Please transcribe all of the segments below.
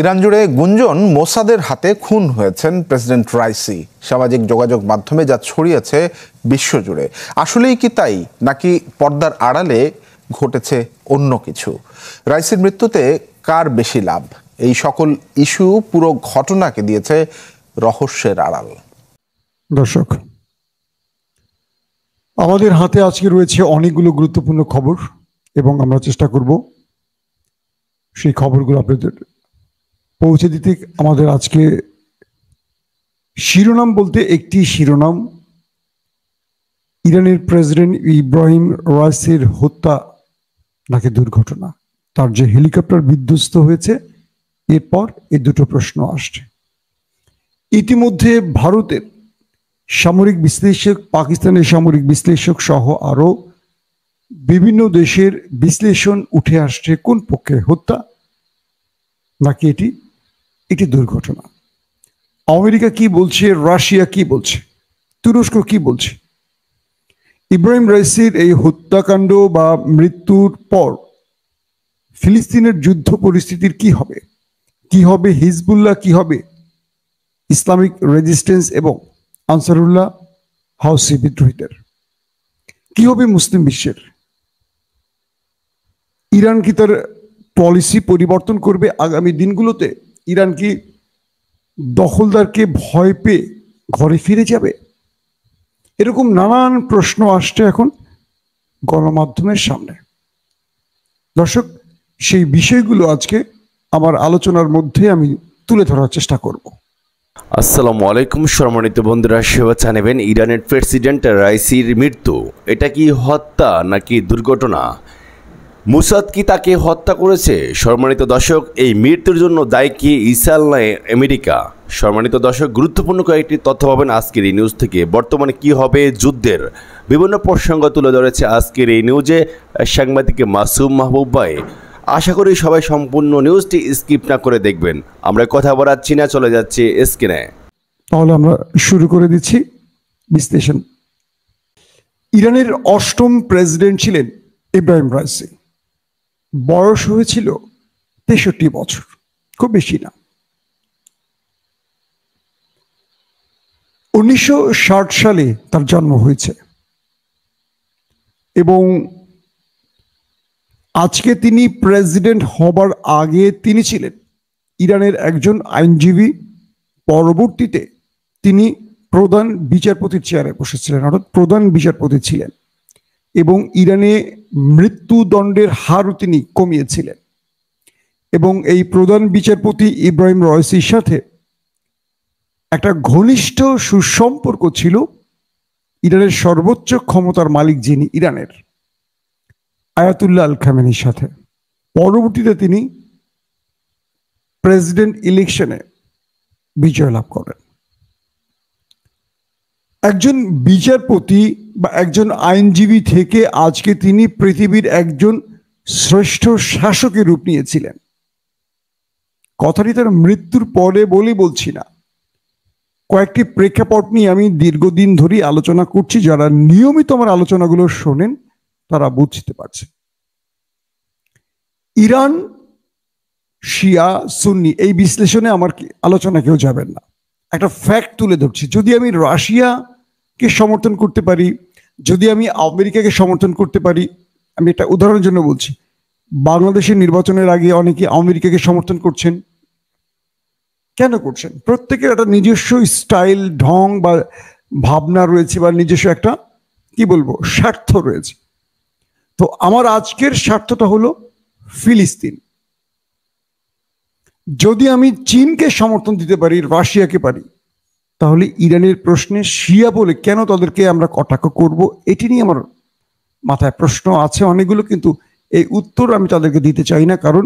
Iran জুড়ে গুঞ্জন মোসাদের হাতে খুন হয়েছেন প্রেসিডেন্ট রাইসি সামাজিক যোগাযোগ মাধ্যমে যা ছড়িয়েছে বিশ্বজুড়ে আসলেই কি তাই নাকি পর্দার আড়ালে ঘটেছে অন্য কিছু রাইসির মৃত্যুতে কার বেশি লাভ এই সকল ইস্যু পুরো ঘটনাকে দিয়েছে রহস্যের আড়াল দর্শক আমাদের হাতে আজকে রয়েছে অনেকগুলো গুরুত্বপূর্ণ খবর এবং আমরা চেষ্টা করব সেই খবরগুলো আপনাদের পৌঁছে দিতে আমাদের আজকে শিরোনাম বলতে একটি শিরোনাম ইরানের প্রেসিডেন্ট ইব্রাহিম রাইসির হত্যা নাকি দুর্ঘটনা তার যে হেলিকপ্টার বিধ্বস্ত হয়েছে এরপর এ দুটো প্রশ্ন আসছে ইতিমধ্যে ভারতের সামরিক বিশ্লেষক পাকিস্তানের সামরিক বিশ্লেষক সহ আরও বিভিন্ন দেশের বিশ্লেষণ উঠে আসছে কোন পক্ষে হত্যা নাকি এটি একটি দুর্ঘটনা আমেরিকা কি বলছে রাশিয়া কি বলছে তুরস্ক কি বলছে ইব্রাহিম রাইসির এই হত্যাকাণ্ড বা মৃত্যুর পর ফিলিস্তিনের যুদ্ধ পরিস্থিতির কি হবে কি হবে হিজবুল্লাহ কি হবে ইসলামিক রেজিস্ট্যান্স এবং আনসারুল্লাহ হাউসি বিদ্রোহীদের কি হবে মুসলিম বিশ্বের ইরান কি তার পলিসি পরিবর্তন করবে আগামী দিনগুলোতে ইরান কি দখলদারকে ভয় পেয়ে ঘরে ফিরে যাবে এরকম নানান প্রশ্ন আসছে এখন গণমাধ্যমের সামনে দর্শক সেই বিষয়গুলো আজকে আমার আলোচনার মধ্যে আমি তুলে ধরার চেষ্টা করব আসসালামু আলাইকুম সম্মানিত বন্ধুরা সেবা জানাবেন ইরানের প্রেসিডেন্ট রাইসির মৃত্যু এটা কি হত্যা নাকি দুর্ঘটনা মুসাদ কি তাকে হত্যা করেছে সম্মানিত দর্শক এই মৃত্যুর জন্য দায়ী কি ইসাল নয় আমেরিকা সম্মানিত দর্শক গুরুত্বপূর্ণ কয়েকটি তথ্য পাবেন আজকের এই নিউজ থেকে বর্তমানে কি হবে যুদ্ধের বিভিন্ন প্রসঙ্গ তুলে ধরেছে আজকের এই নিউজে সাংবাদিক মাসুম মাহবুব ভাই আশা করি সবাই সম্পূর্ণ নিউজটি স্কিপ না করে দেখবেন আমরা কথা বলাচ্ছি না চলে যাচ্ছি স্ক্রিনে তাহলে আমরা শুরু করে দিচ্ছি বিশ্লেষণ ইরানের অষ্টম প্রেসিডেন্ট ছিলেন ইব্রাহিম রাইসি বয়স হয়েছিল তেষট্টি বছর খুব বেশি না উনিশশো সালে তার জন্ম হয়েছে এবং আজকে তিনি প্রেসিডেন্ট হবার আগে তিনি ছিলেন ইরানের একজন আইনজীবী পরবর্তীতে তিনি প্রধান বিচারপতির চেয়ারে বসেছিলেন অর্থাৎ প্রধান বিচারপতি ছিলেন এবং ইরানে মৃত্যুদণ্ডের হারও তিনি কমিয়েছিলেন এবং এই প্রধান বিচারপতি ইব্রাহিম রয়েসির সাথে একটা ঘনিষ্ঠ সুসম্পর্ক ছিল ইরানের সর্বোচ্চ ক্ষমতার মালিক যিনি ইরানের আয়াতুল্লাহ আল খামেনির সাথে পরবর্তীতে তিনি প্রেসিডেন্ট ইলেকশনে বিজয় লাভ করেন একজন বিচারপতি বা একজন আইনজীবী থেকে আজকে তিনি পৃথিবীর একজন শ্রেষ্ঠ শাসকের রূপ নিয়েছিলেন কথাটি তার মৃত্যুর পরে বলে বলছি না কয়েকটি প্রেক্ষাপট নিয়ে আমি দীর্ঘদিন ধরেই আলোচনা করছি যারা নিয়মিত আমার আলোচনাগুলো শোনেন তারা বুঝতে পারছে ইরান শিয়া সুন্নি এই বিশ্লেষণে আমার আলোচনা কেউ যাবেন না একটা ফ্যাক্ট তুলে ধরছি যদি আমি রাশিয়াকে সমর্থন করতে পারি যদি আমি আমেরিকাকে সমর্থন করতে পারি আমি একটা উদাহরণের জন্য বলছি বাংলাদেশের নির্বাচনের আগে অনেকে আমেরিকাকে সমর্থন করছেন কেন করছেন প্রত্যেকের একটা নিজস্ব স্টাইল ঢং বা ভাবনা রয়েছে বা নিজস্ব একটা কি বলবো স্বার্থ রয়েছে তো আমার আজকের স্বার্থটা হলো ফিলিস্তিন যদি আমি চীনকে সমর্থন দিতে পারি রাশিয়াকে পারি তাহলে ইরানের প্রশ্নে শিয়া বলে কেন তাদেরকে আমরা কটাক্ষ করব এটি নিয়ে আমার মাথায় প্রশ্ন আছে অনেকগুলো কিন্তু এই উত্তর আমি তাদেরকে দিতে চাই না কারণ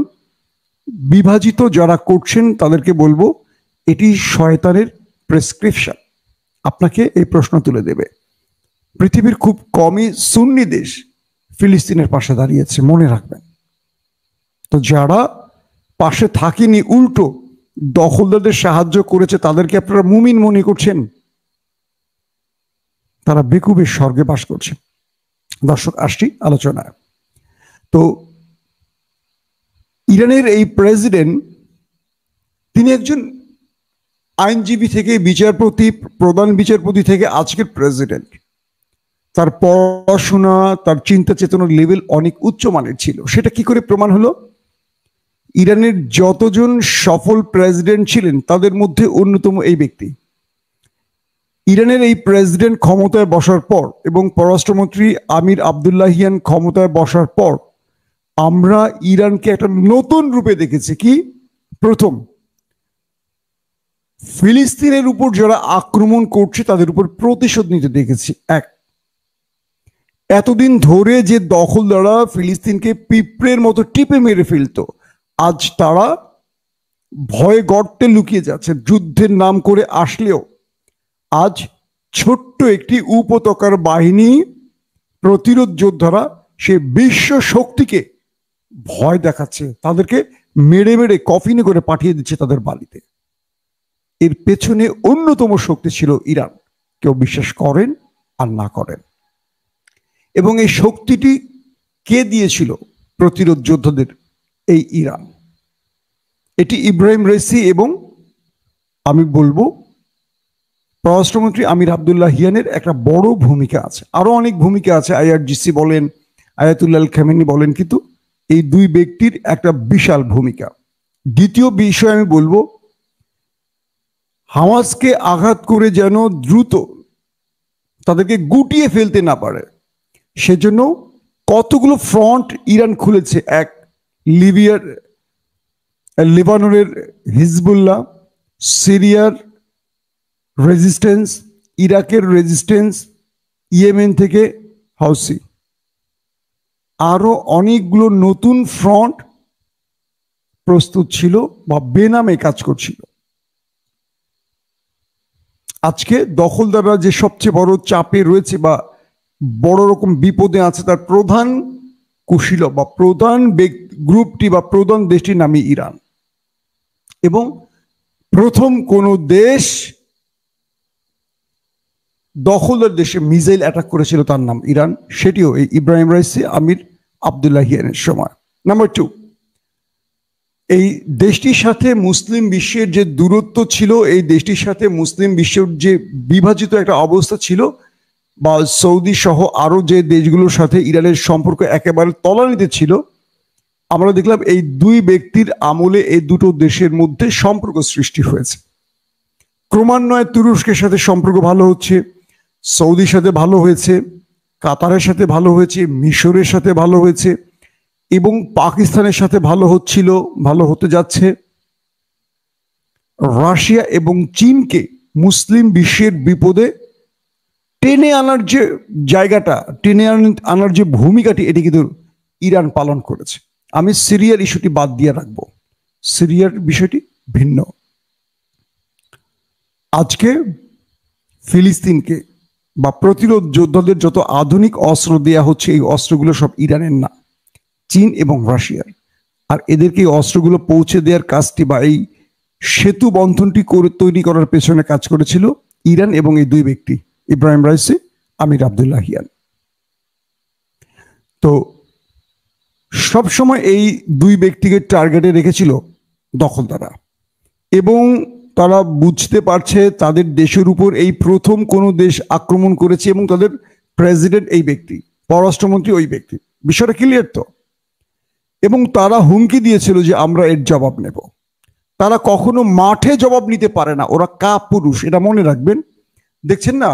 বিভাজিত যারা করছেন তাদেরকে বলবো এটি শয়তানের প্রেসক্রিপশন আপনাকে এই প্রশ্ন তুলে দেবে পৃথিবীর খুব কমই সুন্নি দেশ ফিলিস্তিনের পাশে দাঁড়িয়েছে মনে রাখবেন তো যারা পাশে থাকেনি উল্টো দখলদারদের সাহায্য করেছে তাদেরকে আপনারা মুমিন মনে করছেন তারা বেকুবের স্বর্গে বাস করছে দর্শক আসছি আলোচনায় তো ইরানের এই প্রেসিডেন্ট তিনি একজন আইনজীবী থেকে বিচারপতি প্রধান বিচারপতি থেকে আজকের প্রেসিডেন্ট তার পড়াশোনা তার চিন্তা চেতনার লেভেল অনেক উচ্চমানের ছিল সেটা কি করে প্রমাণ হলো ইরানের যতজন সফল প্রেসিডেন্ট ছিলেন তাদের মধ্যে অন্যতম এই ব্যক্তি ইরানের এই প্রেসিডেন্ট ক্ষমতায় বসার পর এবং পররাষ্ট্রমন্ত্রী আমির আবদুল্লাহিয়ান ক্ষমতায় বসার পর আমরা ইরানকে একটা নতুন রূপে দেখেছি কি প্রথম ফিলিস্তিনের উপর যারা আক্রমণ করছে তাদের উপর প্রতিশোধ নিতে দেখেছি এক এতদিন ধরে যে দ্বারা ফিলিস্তিনকে পিঁপড়ের মতো টিপে মেরে ফেলতো আজ তারা ভয় গর্তে লুকিয়ে যাচ্ছে যুদ্ধের নাম করে আসলেও আজ ছোট্ট একটি উপত্যকার বাহিনী প্রতিরোধ যোদ্ধারা সে বিশ্ব শক্তিকে ভয় দেখাচ্ছে তাদেরকে মেরে মেরে কফিনে করে পাঠিয়ে দিচ্ছে তাদের বালিতে এর পেছনে অন্যতম শক্তি ছিল ইরান কেউ বিশ্বাস করেন আর না করেন এবং এই শক্তিটি কে দিয়েছিল প্রতিরোধ যোদ্ধাদের এই ইরান এটি ইব্রাহিম রেসি এবং আমি বলবো পররাষ্ট্রমন্ত্রী আমির আবদুল্লাহ হিয়ানের একটা বড় ভূমিকা আছে আরও অনেক ভূমিকা আছে আইআরজিসি বলেন আয়াতুল্লাহ খেমেনি বলেন কিন্তু এই দুই ব্যক্তির একটা বিশাল ভূমিকা দ্বিতীয় বিষয় আমি বলবো হামাসকে আঘাত করে যেন দ্রুত তাদেরকে গুটিয়ে ফেলতে না পারে সেজন্য কতগুলো ফ্রন্ট ইরান খুলেছে এক লিবিয়ার লেবাননের হিজবুল্লাহ সিরিয়ার রেজিস্ট্যান্স ইরাকের রেজিস্ট্যান্স ইয়েমেন থেকে হাউসি আরও অনেকগুলো নতুন ফ্রন্ট প্রস্তুত ছিল বা বেনামে কাজ করছিল আজকে দখলদাররা যে সবচেয়ে বড় চাপে রয়েছে বা বড় রকম বিপদে আছে তার প্রধান কুশীল বা প্রধান গ্রুপটি বা প্রধান দেশটির নামই ইরান এবং প্রথম কোনো দেশ দখলের দেশে মিজাইল অ্যাটাক করেছিল তার নাম ইরান সেটিও এই ইব্রাহিম রাইসি আমির হিয়ানের সময় নাম্বার টু এই দেশটির সাথে মুসলিম বিশ্বের যে দূরত্ব ছিল এই দেশটির সাথে মুসলিম বিশ্বের যে বিভাজিত একটা অবস্থা ছিল বা সৌদি সহ আরও যে দেশগুলোর সাথে ইরানের সম্পর্ক একেবারে তলানিতে ছিল আমরা দেখলাম এই দুই ব্যক্তির আমলে এই দুটো দেশের মধ্যে সম্পর্ক সৃষ্টি হয়েছে ক্রমান্বয়ে তুরস্কের সাথে সম্পর্ক ভালো হচ্ছে সৌদির সাথে ভালো হয়েছে কাতারের সাথে ভালো হয়েছে মিশরের সাথে ভালো হয়েছে এবং পাকিস্তানের সাথে ভালো হচ্ছিল ভালো হতে যাচ্ছে রাশিয়া এবং চীনকে মুসলিম বিশ্বের বিপদে টেনে আনার যে জায়গাটা টেনে আনার যে ভূমিকাটি এটি কিন্তু ইরান পালন করেছে আমি সিরিয়ার ইস্যুটি বাদ দিয়ে রাখব সিরিয়ার বিষয়টি ভিন্ন আজকে ফিলিস্তিনকে বা প্রতিরোধ যোদ্ধাদের যত আধুনিক অস্ত্র দেয়া হচ্ছে এই অস্ত্রগুলো সব ইরানের না চীন এবং রাশিয়ার আর এদেরকে এই অস্ত্রগুলো পৌঁছে দেওয়ার কাজটি বা এই সেতু বন্ধনটি তৈরি করার পেছনে কাজ করেছিল ইরান এবং এই দুই ব্যক্তি ইব্রাহিম রাইসি আমির আবদুল্লাহিয়ান তো সবসময় এই দুই ব্যক্তিকে টার্গেটে রেখেছিল তারা এবং তারা বুঝতে পারছে তাদের দেশের উপর এই প্রথম কোনো দেশ আক্রমণ করেছে এবং তাদের প্রেসিডেন্ট এই ব্যক্তি পররাষ্ট্রমন্ত্রী ওই ব্যক্তি বিষয়টা ক্লিয়ার তো এবং তারা হুমকি দিয়েছিল যে আমরা এর জবাব নেব তারা কখনো মাঠে জবাব নিতে পারে না ওরা কা পুরুষ এটা মনে রাখবেন দেখছেন না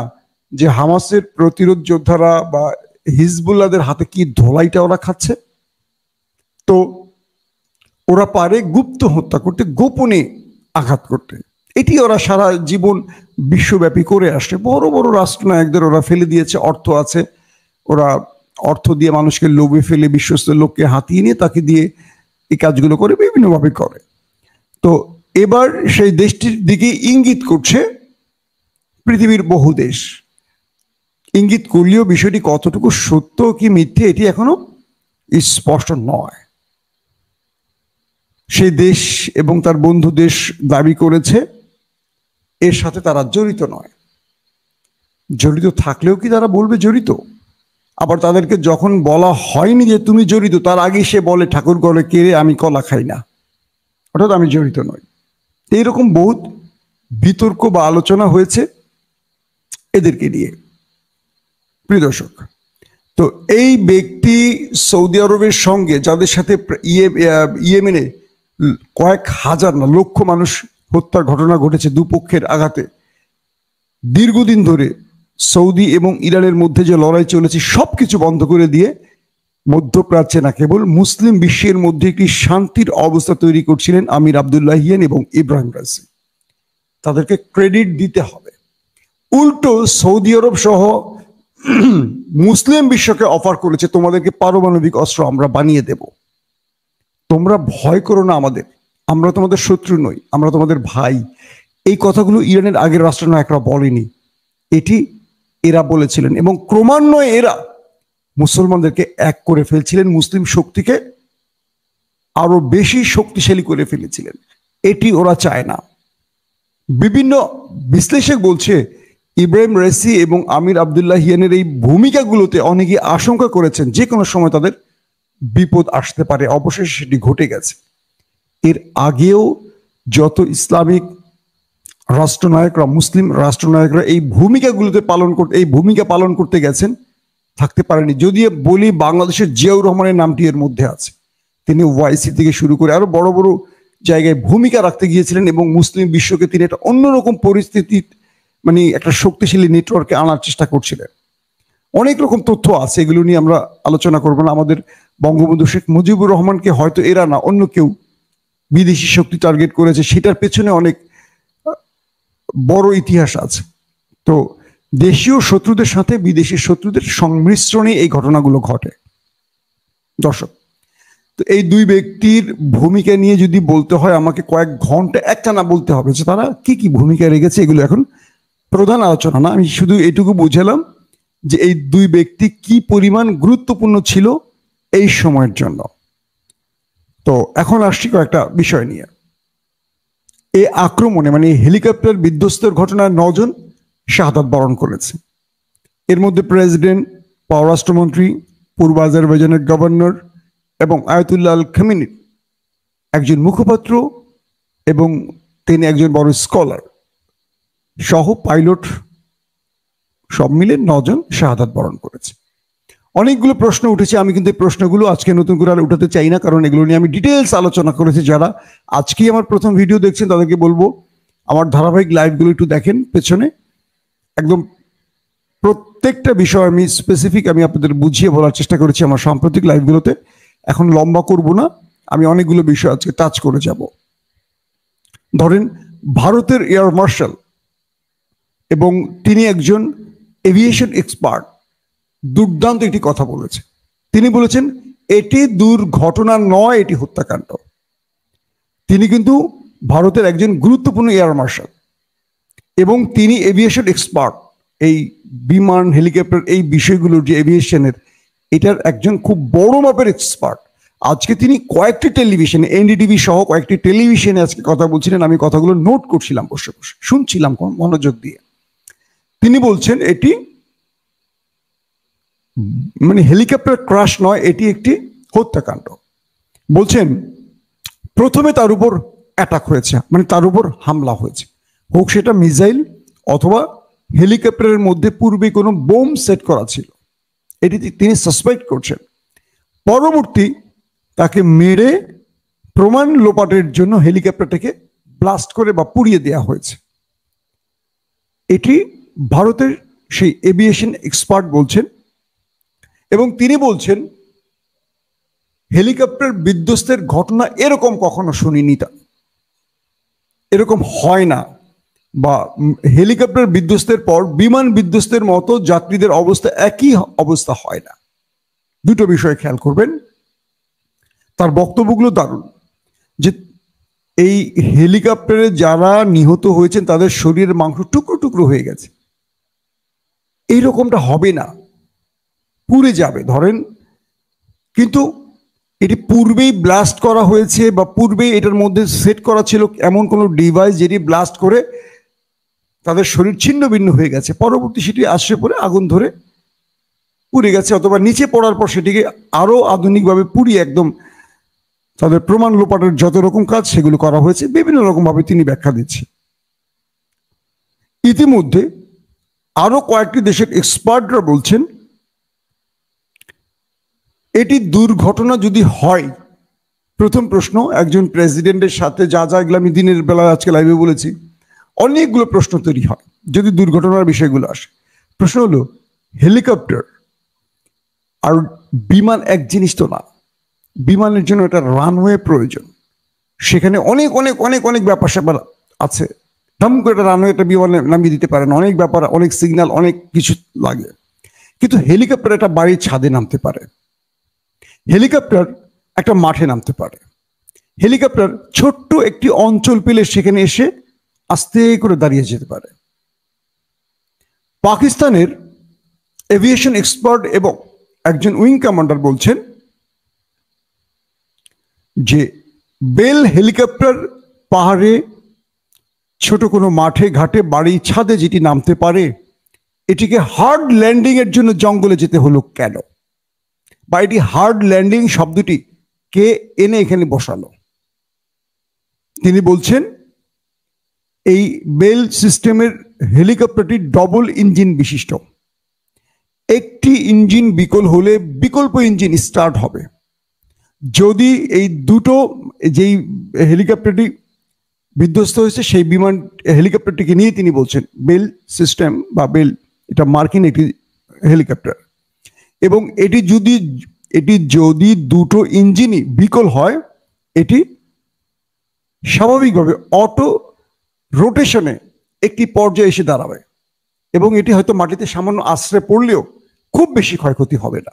যে হামাসের প্রতিরোধ যোদ্ধারা বা হিজবুল্লাদের হাতে কি ধোলাইটা ওরা খাচ্ছে তো ওরা পারে গুপ্ত হত্যা করতে গোপনে আঘাত করতে এটি ওরা সারা জীবন বিশ্বব্যাপী করে আসছে বড় বড় রাষ্ট্রনায়কদের ওরা ফেলে দিয়েছে অর্থ আছে ওরা অর্থ দিয়ে মানুষকে লোভে ফেলে বিশ্বস্ত লোককে হাতিয়ে নিয়ে তাকে দিয়ে এই কাজগুলো করে বিভিন্নভাবে করে তো এবার সেই দেশটির দিকে ইঙ্গিত করছে পৃথিবীর বহু দেশ ইঙ্গিত করলেও বিষয়টি কতটুকু সত্য কি মিথ্যে এটি এখনো স্পষ্ট নয় সেই দেশ এবং তার বন্ধু দেশ দাবি করেছে এর সাথে তারা জড়িত নয় জড়িত থাকলেও কি তারা বলবে জড়িত আবার তাদেরকে যখন বলা হয়নি যে তুমি জড়িত তার আগে সে বলে ঠাকুর গলে কেড়ে আমি কলা খাই না অর্থাৎ আমি জড়িত নই এইরকম বহুত বিতর্ক বা আলোচনা হয়েছে এদেরকে নিয়ে প্রিয় দর্শক তো এই ব্যক্তি সৌদি আরবের সঙ্গে যাদের সাথে ইয়ে, ইয়ে, ইয়েমেনে কয়েক হাজার না লক্ষ মানুষ হত্যার ঘটনা ঘটেছে দুপক্ষের আঘাতে দীর্ঘদিন ধরে সৌদি এবং ইরানের মধ্যে যে লড়াই চলেছে সব কিছু বন্ধ করে দিয়ে মধ্যপ্রাচ্যে না কেবল মুসলিম বিশ্বের মধ্যে একটি শান্তির অবস্থা তৈরি করছিলেন আমির আবদুল্লাহ হিয়ান এবং ইব্রাহিম রাজি তাদেরকে ক্রেডিট দিতে হবে উল্টো সৌদি আরব সহ মুসলিম বিশ্বকে অফার করেছে তোমাদেরকে পারমাণবিক অস্ত্র আমরা বানিয়ে দেব তোমরা ভয় করো না আমাদের আমরা তোমাদের শত্রু নই আমরা তোমাদের ভাই এই কথাগুলো ইরানের আগের রাষ্ট্রনায়করা বলেনি এটি এরা বলেছিলেন এবং ক্রমান্বয়ে এরা মুসলমানদেরকে এক করে ফেলছিলেন মুসলিম শক্তিকে আরো বেশি শক্তিশালী করে ফেলেছিলেন এটি ওরা চায় না বিভিন্ন বিশ্লেষক বলছে ইব্রাহিম রেসি এবং আমির আবদুল্লাহ হিয়ানের এই ভূমিকাগুলোতে অনেকে আশঙ্কা করেছেন যে কোনো সময় তাদের বিপদ আসতে পারে অবশেষে সেটি ঘটে গেছে এর আগেও যত ইসলামিক রাষ্ট্রনায়করা মুসলিম রাষ্ট্রনায়করা এই ভূমিকাগুলোতে পালন করতে এই ভূমিকা পালন করতে গেছেন থাকতে পারেনি যদিও বলি বাংলাদেশের জিয়াউর রহমানের নামটি এর মধ্যে আছে তিনি ওয়াইসি থেকে শুরু করে আরো বড় বড় জায়গায় ভূমিকা রাখতে গিয়েছিলেন এবং মুসলিম বিশ্বকে তিনি একটা অন্যরকম পরিস্থিতি মানে একটা শক্তিশালী নেটওয়ার্কে আনার চেষ্টা করছিলেন অনেক রকম তথ্য আছে এগুলো নিয়ে আমরা আলোচনা করবো না আমাদের বঙ্গবন্ধু শেখ মুজিবুর রহমানকে হয়তো এরা না অন্য কেউ বিদেশি শক্তি টার্গেট করেছে সেটার পেছনে অনেক বড় ইতিহাস আছে তো দেশীয় শত্রুদের সাথে বিদেশি শত্রুদের সংমিশ্রণে এই ঘটনাগুলো ঘটে দর্শক তো এই দুই ব্যক্তির ভূমিকা নিয়ে যদি বলতে হয় আমাকে কয়েক ঘন্টা একটা না বলতে হবে যে তারা কি কি ভূমিকা রেখেছে এগুলো এখন প্রধান আলোচনা না আমি শুধু এটুকু বুঝালাম যে এই দুই ব্যক্তি কি পরিমাণ গুরুত্বপূর্ণ ছিল এই সময়ের জন্য তো এখন আসছি কয়েকটা বিষয় নিয়ে এই আক্রমণে মানে হেলিকপ্টার বিধ্বস্তের ঘটনায় নজন শাহাদ বরণ করেছে এর মধ্যে প্রেসিডেন্ট পররাষ্ট্রমন্ত্রী পূর্ব আজারবাইজানের গভর্নর এবং আয়তুল্লাল আল খামিনির একজন মুখপাত্র এবং তিনি একজন বড় স্কলার সহ পাইলট সব মিলে নজন শাহাদাত বরণ করেছে অনেকগুলো প্রশ্ন উঠেছে আমি কিন্তু এই প্রশ্নগুলো আজকে নতুন করে আর উঠাতে চাই না কারণ এগুলো নিয়ে আমি ডিটেলস আলোচনা করেছি যারা আজকেই আমার প্রথম ভিডিও দেখছেন তাদেরকে বলবো আমার ধারাবাহিক লাইভগুলো একটু দেখেন পেছনে একদম প্রত্যেকটা বিষয় আমি স্পেসিফিক আমি আপনাদের বুঝিয়ে বলার চেষ্টা করেছি আমার সাম্প্রতিক লাইভগুলোতে এখন লম্বা করব না আমি অনেকগুলো বিষয় আজকে টাচ করে যাব ধরেন ভারতের এয়ার মার্শাল এবং তিনি একজন এভিয়েশন এক্সপার্ট দুর্দান্ত একটি কথা বলেছে তিনি বলেছেন এটি দুর্ঘটনা নয় এটি হত্যাকাণ্ড তিনি কিন্তু ভারতের একজন গুরুত্বপূর্ণ এয়ার মার্শাল এবং তিনি এভিয়েশন এক্সপার্ট এই বিমান হেলিকপ্টার এই বিষয়গুলোর যে এভিয়েশনের এটার একজন খুব বড় মাপের এক্সপার্ট আজকে তিনি কয়েকটি টেলিভিশনে এনডিটিভি সহ কয়েকটি টেলিভিশনে আজকে কথা বলছিলেন আমি কথাগুলো নোট করছিলাম বসে বসে শুনছিলাম মনোযোগ দিয়ে তিনি বলছেন এটি মানে হেলিকপ্টার ক্রাশ নয় এটি একটি হত্যাকাণ্ড বলছেন প্রথমে তার উপর অ্যাটাক হয়েছে মানে তার উপর হামলা হয়েছে হোক সেটা মিসাইল অথবা হেলিকপ্টারের মধ্যে পূর্বে কোনো বোম সেট করা ছিল এটি তিনি সাসপেক্ট করছেন পরবর্তী তাকে মেরে প্রমাণ লোপাটের জন্য হেলিকপ্টারটাকে ব্লাস্ট করে বা পুড়িয়ে দেওয়া হয়েছে এটি ভারতের সেই এভিয়েশন এক্সপার্ট বলছেন এবং তিনি বলছেন হেলিকপ্টার বিধ্বস্তের ঘটনা এরকম কখনো শুনিনি তা এরকম হয় না বা হেলিকপ্টার বিধ্বস্তের পর বিমান বিধ্বস্তের মতো যাত্রীদের অবস্থা একই অবস্থা হয় না দুটো বিষয় খেয়াল করবেন তার বক্তব্যগুলো দারুণ যে এই হেলিকপ্টারে যারা নিহত হয়েছেন তাদের শরীরের মাংস টুকরো টুকরো হয়ে গেছে এইরকমটা হবে না পুড়ে যাবে ধরেন কিন্তু এটি পূর্বেই ব্লাস্ট করা হয়েছে বা পূর্বেই এটার মধ্যে সেট করা ছিল এমন কোনো ডিভাইস যেটি ব্লাস্ট করে তাদের শরীর ছিন্ন ভিন্ন হয়ে গেছে পরবর্তী সেটি আসছে পরে আগুন ধরে পুড়ে গেছে অথবা নিচে পড়ার পর সেটিকে আরও আধুনিকভাবে পুড়িয়ে একদম তাদের প্রমাণ লোপাটের যত রকম কাজ সেগুলো করা হয়েছে বিভিন্ন রকমভাবে তিনি ব্যাখ্যা দিচ্ছে ইতিমধ্যে আরও কয়েকটি দেশের এক্সপার্টরা বলছেন এটি দুর্ঘটনা যদি হয় প্রথম প্রশ্ন একজন প্রেসিডেন্টের সাথে যা যা এগুলো আমি দিনের বেলা আজকে লাইভে বলেছি অনেকগুলো প্রশ্ন তৈরি হয় যদি দুর্ঘটনার বিষয়গুলো আসে প্রশ্ন হলো হেলিকপ্টার আর বিমান এক জিনিস তো না বিমানের জন্য একটা রানওয়ে প্রয়োজন সেখানে অনেক অনেক অনেক অনেক ব্যাপার স্যাপার আছে ধাম করে একটা রানওয়েটা বিমানে নামিয়ে দিতে পারেন অনেক ব্যাপার অনেক সিগন্যাল অনেক কিছু লাগে কিন্তু হেলিকপ্টার একটা বাড়ির ছাদে নামতে পারে হেলিকপ্টার একটা মাঠে নামতে পারে হেলিকপ্টার ছোট্ট একটি অঞ্চল পেলে সেখানে এসে আস্তে করে দাঁড়িয়ে যেতে পারে পাকিস্তানের এভিয়েশন এক্সপার্ট এবং একজন উইং কমান্ডার বলছেন যে বেল হেলিকপ্টার পাহাড়ে ছোট কোনো মাঠে ঘাটে বাড়ি ছাদে যেটি নামতে পারে এটিকে হার্ড ল্যান্ডিংয়ের জন্য জঙ্গলে যেতে হলো কেন বা এটি হার্ড ল্যান্ডিং শব্দটি কে এনে এখানে বসালো তিনি বলছেন এই বেল সিস্টেমের হেলিকপ্টারটি ডবল ইঞ্জিন বিশিষ্ট একটি ইঞ্জিন বিকল হলে বিকল্প ইঞ্জিন স্টার্ট হবে যদি এই দুটো যেই হেলিকপ্টারটি বিধ্বস্ত হয়েছে সেই বিমান হেলিকপ্টারটিকে নিয়ে তিনি বলছেন বেল সিস্টেম বা বেল এটা মার্কিন একটি হেলিকপ্টার এবং এটি যদি এটি যদি দুটো ইঞ্জিনই বিকল হয় এটি স্বাভাবিকভাবে অটো রোটেশনে একটি পর্যায়ে এসে দাঁড়াবে এবং এটি হয়তো মাটিতে সামান্য আশ্রয় পড়লেও খুব বেশি ক্ষয়ক্ষতি হবে না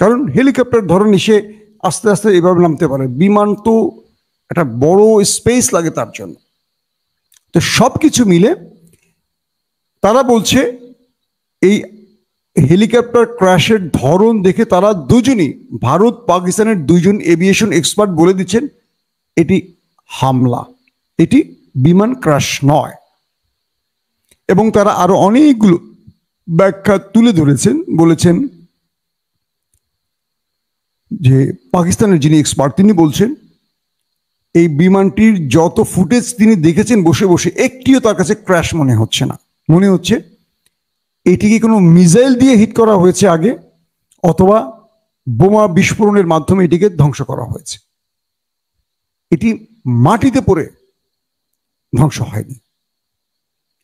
কারণ হেলিকপ্টার ধরনের এসে আস্তে আস্তে এভাবে নামতে পারে বিমান তো একটা বড় স্পেস লাগে তার জন্য তো সব কিছু মিলে তারা বলছে এই হেলিকপ্টার ক্র্যাশের ধরন দেখে তারা দুজনই ভারত পাকিস্তানের দুইজন এভিয়েশন এক্সপার্ট বলে দিচ্ছেন এটি হামলা এটি বিমান ক্র্যাশ নয় এবং তারা আরো অনেকগুলো ব্যাখ্যা তুলে ধরেছেন বলেছেন যে পাকিস্তানের যিনি এক্সপার্ট তিনি বলছেন এই বিমানটির যত ফুটেজ তিনি দেখেছেন বসে বসে একটিও তার কাছে ক্র্যাশ মনে হচ্ছে না মনে হচ্ছে এটিকে কোনো মিসাইল দিয়ে হিট করা হয়েছে আগে অথবা বোমা বিস্ফোরণের মাধ্যমে এটিকে ধ্বংস করা হয়েছে এটি মাটিতে পড়ে ধ্বংস হয়নি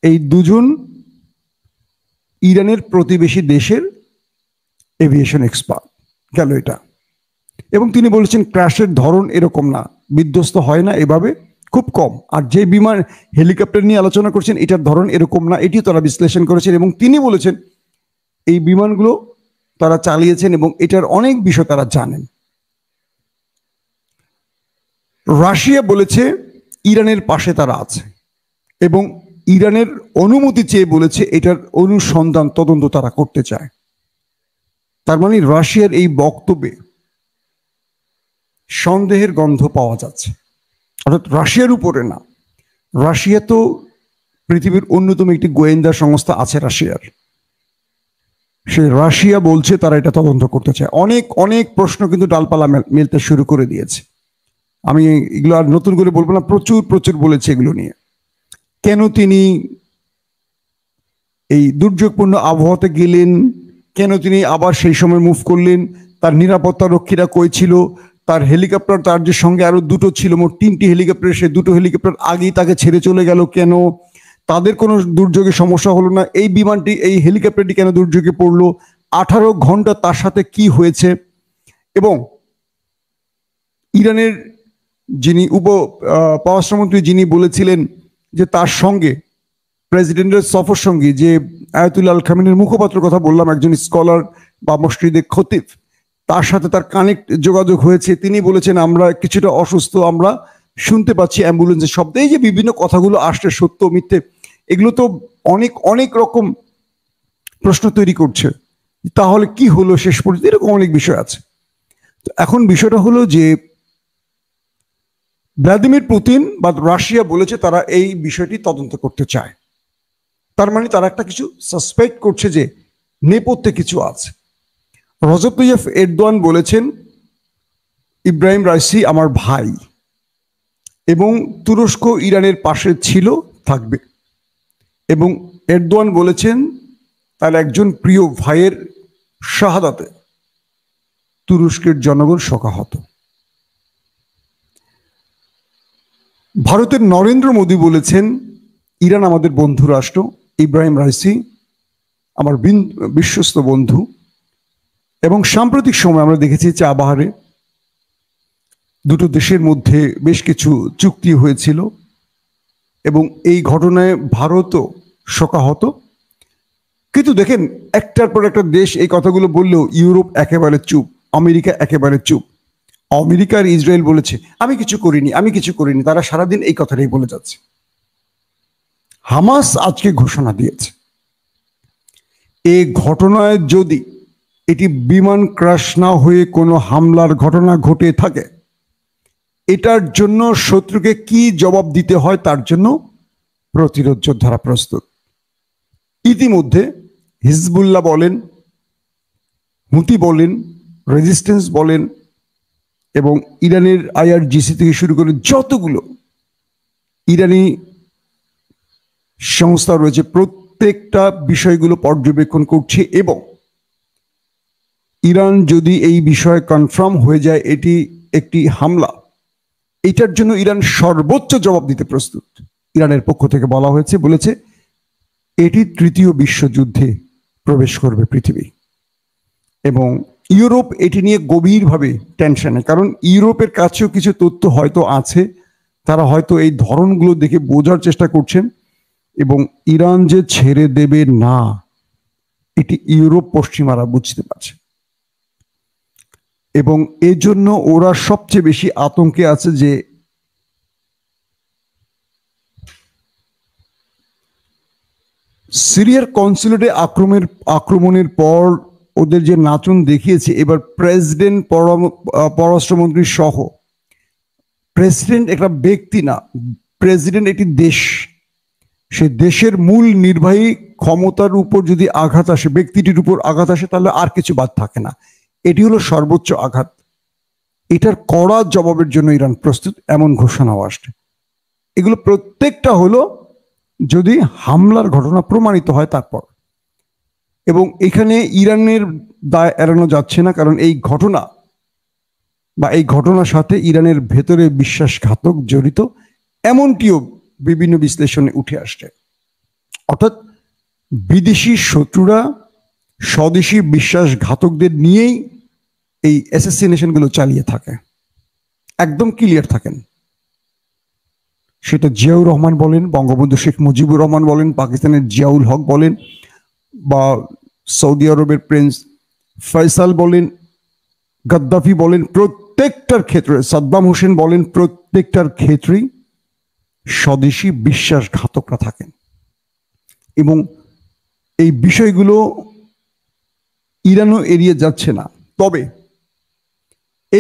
এই দুজন ইরানের প্রতিবেশী দেশের এভিয়েশন এক্সপার্ট গেল এটা এবং তিনি বলেছেন ক্র্যাশের ধরন এরকম না বিধ্বস্ত হয় না এভাবে খুব কম আর যে বিমান হেলিকপ্টার নিয়ে আলোচনা করছেন এটার ধরন এরকম না এটিও তারা বিশ্লেষণ করেছেন এবং তিনি বলেছেন এই বিমানগুলো তারা চালিয়েছেন এবং এটার অনেক বিষয় তারা জানেন রাশিয়া বলেছে ইরানের পাশে তারা আছে এবং ইরানের অনুমতি চেয়ে বলেছে এটার অনুসন্ধান তদন্ত তারা করতে চায় তার মানে রাশিয়ার এই বক্তব্যে সন্দেহের গন্ধ পাওয়া যাচ্ছে অর্থাৎ রাশিয়ার উপরে না রাশিয়া তো পৃথিবীর অন্যতম একটি গোয়েন্দা সংস্থা আছে রাশিয়ার সে রাশিয়া বলছে তারা এটা তদন্ত করতে চায় অনেক অনেক প্রশ্ন কিন্তু ডালপালা মেলতে শুরু করে দিয়েছে আমি এগুলো আর নতুন করে বলবো না প্রচুর প্রচুর বলেছে এগুলো নিয়ে কেন তিনি এই দুর্যোগপূর্ণ আবহাওয়াতে গেলেন কেন তিনি আবার সেই সময় মুভ করলেন তার নিরাপত্তা রক্ষীরা কই ছিল তার হেলিকপ্টার তার যে সঙ্গে আরো দুটো ছিল মোট তিনটি হেলিকপ্টার সে দুটো হেলিকপ্টার আগেই তাকে ছেড়ে চলে গেল কেন তাদের কোনো দুর্যোগে সমস্যা হলো না এই বিমানটি এই হেলিকপ্টারটি কেন দুর্যোগে পড়লো আঠারো ঘন্টা তার সাথে কি হয়েছে এবং ইরানের যিনি উপ পররাষ্ট্রমন্ত্রী যিনি বলেছিলেন যে তার সঙ্গে প্রেসিডেন্টের সফর সঙ্গী যে আয়াতুল আল খামিনের মুখপাত্র কথা বললাম একজন স্কলার বা মসজিদে খতিফ তার সাথে তার কানেক্ট যোগাযোগ হয়েছে তিনি বলেছেন আমরা কিছুটা অসুস্থ আমরা শুনতে পাচ্ছি অ্যাম্বুলেন্সের শব্দ এই যে বিভিন্ন কথাগুলো আসছে সত্য মিথ্যে এগুলো তো অনেক অনেক রকম প্রশ্ন তৈরি করছে তাহলে কি হলো শেষ পর্যন্ত এরকম অনেক বিষয় আছে তো এখন বিষয়টা হলো যে ভ্লাদিমির পুতিন বা রাশিয়া বলেছে তারা এই বিষয়টি তদন্ত করতে চায় তার মানে তারা একটা কিছু সাসপেক্ট করছে যে নেপথ্যে কিছু আছে রজব এরদোয়ান বলেছেন ইব্রাহিম রাইসি আমার ভাই এবং তুরস্ক ইরানের পাশে ছিল থাকবে এবং এরদোয়ান বলেছেন তার একজন প্রিয় ভাইয়ের শাহাদাতে তুরস্কের জনগণ শোকাহত ভারতের নরেন্দ্র মোদী বলেছেন ইরান আমাদের বন্ধু রাষ্ট্র ইব্রাহিম রাইসি আমার বিশ্বস্ত বন্ধু এবং সাম্প্রতিক সময় আমরা দেখেছি চা বাহারে দুটো দেশের মধ্যে বেশ কিছু চুক্তি হয়েছিল এবং এই ঘটনায় ভারতও শোকাহত কিন্তু দেখেন একটার পর একটা দেশ এই কথাগুলো বললেও ইউরোপ একেবারে চুপ আমেরিকা একেবারে চুপ আমেরিকা আর ইসরায়েল বলেছে আমি কিছু করিনি আমি কিছু করিনি তারা সারাদিন এই কথাটাই বলে যাচ্ছে হামাস আজকে ঘোষণা দিয়েছে এই ঘটনায় যদি এটি বিমান ক্রাশ না হয়ে কোনো হামলার ঘটনা ঘটে থাকে এটার জন্য শত্রুকে কি জবাব দিতে হয় তার জন্য প্রতিরোধ যোদ্ধারা প্রস্তুত ইতিমধ্যে হিজবুল্লাহ বলেন হুতি বলেন রেজিস্ট্যান্স বলেন এবং ইরানের আইআরজিসি থেকে শুরু করে যতগুলো ইরানি সংস্থা রয়েছে প্রত্যেকটা বিষয়গুলো পর্যবেক্ষণ করছে এবং ইরান যদি এই বিষয়ে কনফার্ম হয়ে যায় এটি একটি হামলা এটার জন্য ইরান সর্বোচ্চ জবাব দিতে প্রস্তুত ইরানের পক্ষ থেকে বলা হয়েছে বলেছে এটি তৃতীয় বিশ্বযুদ্ধে প্রবেশ করবে পৃথিবী এবং ইউরোপ এটি নিয়ে গভীরভাবে টেনশনে কারণ ইউরোপের কাছেও কিছু তথ্য হয়তো আছে তারা হয়তো এই ধরনগুলো দেখে বোঝার চেষ্টা করছেন এবং ইরান যে ছেড়ে দেবে না এটি ইউরোপ পশ্চিমারা বুঝতে পারছে এবং এজন্য ওরা সবচেয়ে বেশি আতঙ্কে আছে যে সিরিয়ার কনসুলেটে আক্রমণের আক্রমণের পর ওদের যে নাচন দেখিয়েছে এবার প্রেসিডেন্ট পররাষ্ট্রমন্ত্রী সহ প্রেসিডেন্ট একটা ব্যক্তি না প্রেসিডেন্ট একটি দেশ সে দেশের মূল নির্বাহী ক্ষমতার উপর যদি আঘাত আসে ব্যক্তিটির উপর আঘাত আসে তাহলে আর কিছু বাদ থাকে না এটি হলো সর্বোচ্চ আঘাত এটার কড়া জবাবের জন্য ইরান প্রস্তুত এমন ঘোষণাও আসছে এগুলো প্রত্যেকটা হলো যদি হামলার ঘটনা প্রমাণিত হয় তারপর এবং এখানে ইরানের দায় এড়ানো যাচ্ছে না কারণ এই ঘটনা বা এই ঘটনার সাথে ইরানের ভেতরে বিশ্বাসঘাতক জড়িত এমনটিও বিভিন্ন বিশ্লেষণে উঠে আসছে অর্থাৎ বিদেশি শত্রুরা স্বদেশি বিশ্বাসঘাতকদের নিয়েই এই গুলো চালিয়ে থাকে একদম ক্লিয়ার থাকেন সেটা জিয়াউর রহমান বলেন বঙ্গবন্ধু শেখ মুজিবুর রহমান বলেন পাকিস্তানের জিয়াউল হক বলেন বা সৌদি আরবের প্রিন্স ফয়সাল বলেন গাদ্দাফি বলেন প্রত্যেকটার ক্ষেত্রে সাদ্দাম হোসেন বলেন প্রত্যেকটার ক্ষেত্রেই স্বদেশি বিশ্বাসঘাতকরা থাকেন এবং এই বিষয়গুলো ইরানও এড়িয়ে যাচ্ছে না তবে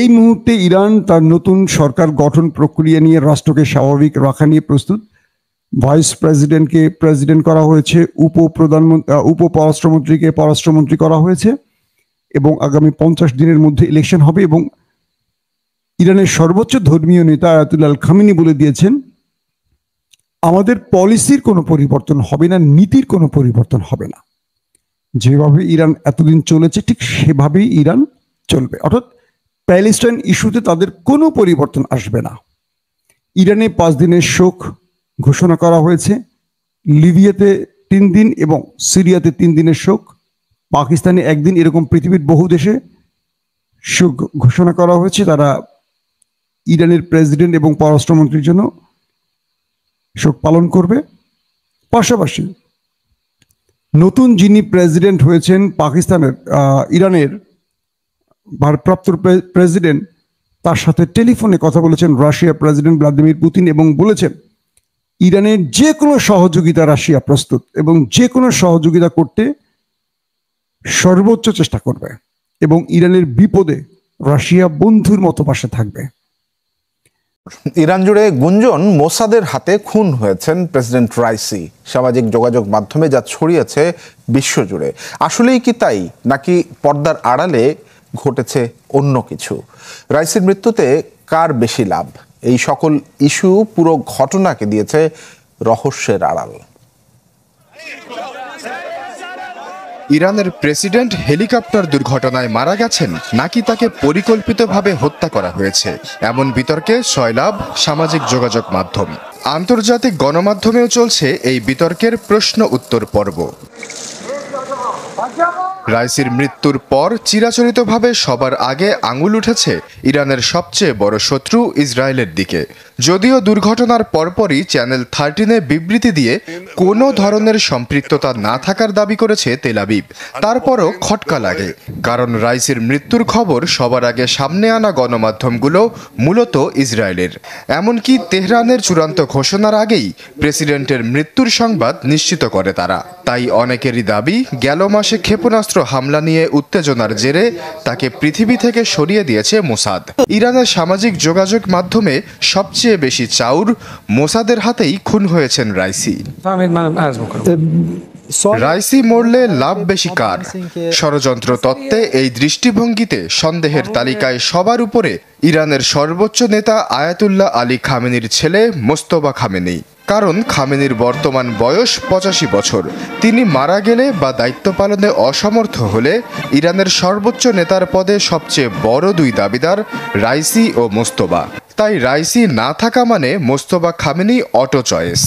এই মুহূর্তে ইরান তার নতুন সরকার গঠন প্রক্রিয়া নিয়ে রাষ্ট্রকে স্বাভাবিক রাখা নিয়ে প্রস্তুত ভাইস প্রেসিডেন্টকে প্রেসিডেন্ট করা হয়েছে উপ প্রধানমন্ত্রী উপ পররাষ্ট্রমন্ত্রীকে পররাষ্ট্রমন্ত্রী করা হয়েছে এবং আগামী পঞ্চাশ দিনের মধ্যে ইলেকশন হবে এবং ইরানের সর্বোচ্চ ধর্মীয় নেতা আয়াতুল্লাল খামিনি বলে দিয়েছেন আমাদের পলিসির কোনো পরিবর্তন হবে না নীতির কোনো পরিবর্তন হবে না যেভাবে ইরান এতদিন চলেছে ঠিক সেভাবেই ইরান চলবে অর্থাৎ প্যালেস্টাইন ইস্যুতে তাদের কোনো পরিবর্তন আসবে না ইরানে পাঁচ দিনের শোক ঘোষণা করা হয়েছে লিবিয়াতে তিন দিন এবং সিরিয়াতে তিন দিনের শোক পাকিস্তানে একদিন এরকম পৃথিবীর বহু দেশে শোক ঘোষণা করা হয়েছে তারা ইরানের প্রেসিডেন্ট এবং পররাষ্ট্রমন্ত্রীর জন্য শোক পালন করবে পাশাপাশি নতুন যিনি প্রেসিডেন্ট হয়েছেন পাকিস্তানের ইরানের ভারপ্রাপ্ত প্রেসিডেন্ট তার সাথে টেলিফোনে কথা বলেছেন রাশিয়া প্রেসিডেন্ট ভ্লাদিমির পুতিন এবং বলেছেন ইরানের যে কোনো সহযোগিতা রাশিয়া প্রস্তুত এবং যে কোনো সহযোগিতা করতে সর্বোচ্চ চেষ্টা করবে এবং ইরানের বিপদে রাশিয়া বন্ধুর মতো পাশে থাকবে ইরান জুড়ে গুঞ্জন মোসাদের হাতে খুন হয়েছেন প্রেসিডেন্ট রাইসি সামাজিক যোগাযোগ মাধ্যমে যা ছড়িয়েছে বিশ্বজুড়ে আসলেই কি তাই নাকি পর্দার আড়ালে ঘটেছে অন্য কিছু রাইসির মৃত্যুতে কার বেশি লাভ এই সকল ইস্যু পুরো ঘটনাকে দিয়েছে রহস্যের আড়াল ইরানের প্রেসিডেন্ট হেলিকপ্টার দুর্ঘটনায় মারা গেছেন নাকি তাকে পরিকল্পিতভাবে হত্যা করা হয়েছে এমন বিতর্কে সয়লাভ সামাজিক যোগাযোগ মাধ্যম আন্তর্জাতিক গণমাধ্যমেও চলছে এই বিতর্কের প্রশ্ন উত্তর পর্ব রাইসির মৃত্যুর পর চিরাচরিতভাবে সবার আগে আঙুল উঠেছে ইরানের সবচেয়ে বড় শত্রু ইসরায়েলের দিকে যদিও দুর্ঘটনার পরপরই চ্যানেল থার্টিনে বিবৃতি দিয়ে কোনো ধরনের সম্পৃক্ততা না থাকার দাবি করেছে তেলাবিব তারপরও খটকা লাগে কারণ রাইসির মৃত্যুর খবর সবার আগে সামনে আনা গণমাধ্যমগুলো মূলত ইসরায়েলের এমনকি তেহরানের চূড়ান্ত ঘোষণার আগেই প্রেসিডেন্টের মৃত্যুর সংবাদ নিশ্চিত করে তারা তাই অনেকেরই দাবি গেল মাসে ক্ষেপণাস্ত্র হামলা নিয়ে উত্তেজনার জেরে তাকে পৃথিবী থেকে সরিয়ে দিয়েছে মোসাদ ইরানের সামাজিক যোগাযোগ মাধ্যমে সবচেয়ে চেয়ে বেশি চাউর মোসাদের হাতেই খুন হয়েছেন রাইসি রাইসি মরলে লাভ বেশি কার ষড়যন্ত্র তত্ত্বে এই দৃষ্টিভঙ্গিতে সন্দেহের তালিকায় সবার উপরে ইরানের সর্বোচ্চ নেতা আয়াতুল্লাহ আলী খামেনির ছেলে মোস্তবা খামেনি কারণ খামেনির বর্তমান বয়স পঁচাশি বছর তিনি মারা গেলে বা দায়িত্ব পালনে অসমর্থ হলে ইরানের সর্বোচ্চ নেতার পদে সবচেয়ে বড় দুই দাবিদার রাইসি ও মোস্তবা তাই রাইসি না থাকা মানে মোস্তবা খামেনি অটো চয়েস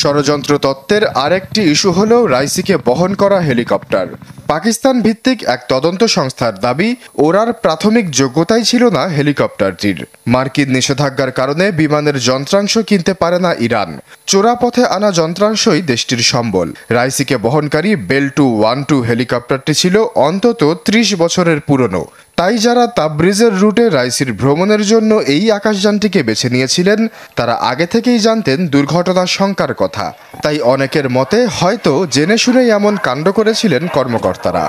ষড়যন্ত্র তত্ত্বের আরেকটি ইস্যু হল রাইসিকে বহন করা হেলিকপ্টার পাকিস্তান ভিত্তিক এক তদন্ত সংস্থার দাবি ওরার প্রাথমিক যোগ্যতাই ছিল না হেলিকপ্টারটির মার্কিন নিষেধাজ্ঞার কারণে বিমানের যন্ত্রাংশ কিনতে পারে না ইরান চোরা পথে আনা যন্ত্রাংশই দেশটির সম্বল রাইসিকে বহনকারী বেল টু ওয়ান টু হেলিকপ্টারটি ছিল অন্তত ত্রিশ বছরের পুরনো তাই যারা তাবরিজের রুটে রাইসির ভ্রমণের জন্য এই আকাশযানটিকে বেছে নিয়েছিলেন তারা আগে থেকেই জানতেন দুর্ঘটনার শঙ্কার কথা তাই অনেকের মতে হয়তো জেনে শুনেই এমন কাণ্ড করেছিলেন কর্মকর্তারা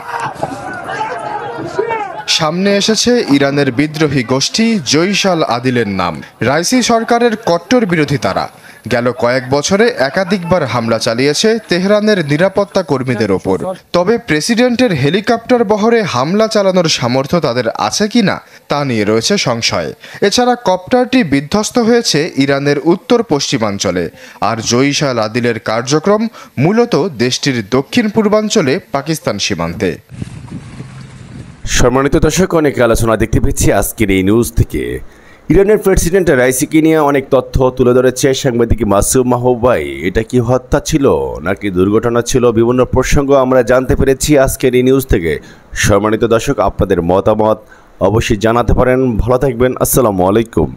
সামনে এসেছে ইরানের বিদ্রোহী গোষ্ঠী জৈশাল আদিলের নাম রাইসি সরকারের কট্টর বিরোধী তারা গেল কয়েক বছরে একাধিকবার হামলা চালিয়েছে তেহরানের নিরাপত্তা কর্মীদের ওপর তবে প্রেসিডেন্টের হেলিকপ্টার বহরে হামলা চালানোর সামর্থ্য তাদের আছে কি না তা নিয়ে রয়েছে সংশয় এছাড়া কপ্টারটি বিধ্বস্ত হয়েছে ইরানের উত্তর পশ্চিমাঞ্চলে আর জয়িশা আদিলের কার্যক্রম মূলত দেশটির দক্ষিণ পূর্বাঞ্চলে পাকিস্তান সীমান্তে সম্মানিত দর্শক অনেক আলোচনা দেখতে পেয়েছি আজকের এই নিউজ থেকে ইরানের প্রেসিডেন্ট রাইসিকে নিয়ে অনেক তথ্য তুলে ধরেছে সাংবাদিক মাসুম মাহবাই এটা কি হত্যা ছিল নাকি দুর্ঘটনা ছিল বিভিন্ন প্রসঙ্গ আমরা জানতে পেরেছি আজকের এই নিউজ থেকে সম্মানিত দর্শক আপনাদের মতামত অবশ্যই জানাতে পারেন ভালো থাকবেন আসসালামু আলাইকুম